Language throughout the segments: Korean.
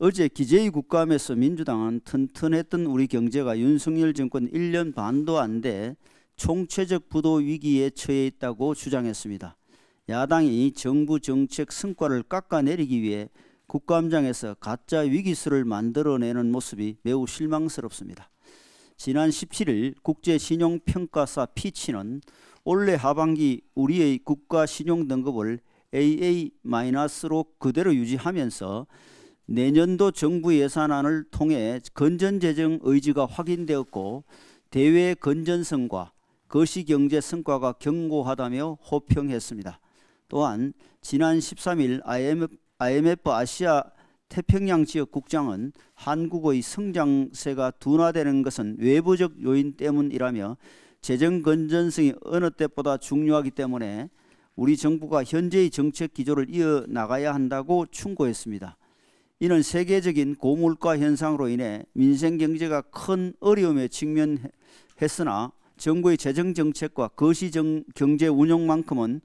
어제 기재위 국감에서 민주당은 튼튼했던 우리 경제가 윤석열 정권 1년 반도 안 돼 총체적 부도 위기에 처해 있다고 주장했습니다. 야당이 정부 정책 성과를 깎아내리기 위해 국감장에서 가짜 위기수를 만들어내는 모습이 매우 실망스럽습니다. 지난 17일 국제신용평가사 피치는 올해 하반기 우리의 국가신용등급을 AA-로 그대로 유지하면서 내년도 정부 예산안을 통해 건전 재정 의지가 확인되었고 대외 건전성과 거시경제 성과가 견고하다며 호평했습니다. 또한 지난 13일 IMF, 아시아 태평양 지역 국장은 한국의 성장세가 둔화되는 것은 외부적 요인 때문이라며 재정 건전성이 어느 때보다 중요하기 때문에 우리 정부가 현재의 정책 기조를 이어나가야 한다고 충고했습니다. 이는 세계적인 고물가 현상으로 인해 민생 경제가 큰 어려움에 직면했으나 정부의 재정 정책과 거시 경제 운영만큼은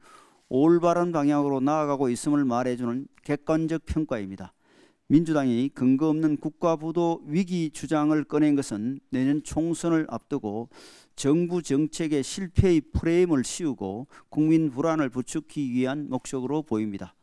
올바른 방향으로 나아가고 있음을 말해주는 객관적 평가입니다. 민주당이 근거 없는 국가부도 위기 주장을 꺼낸 것은 내년 총선을 앞두고 정부 정책의 실패의 프레임을 씌우고 국민 불안을 부추기 위한 목적으로 보입니다.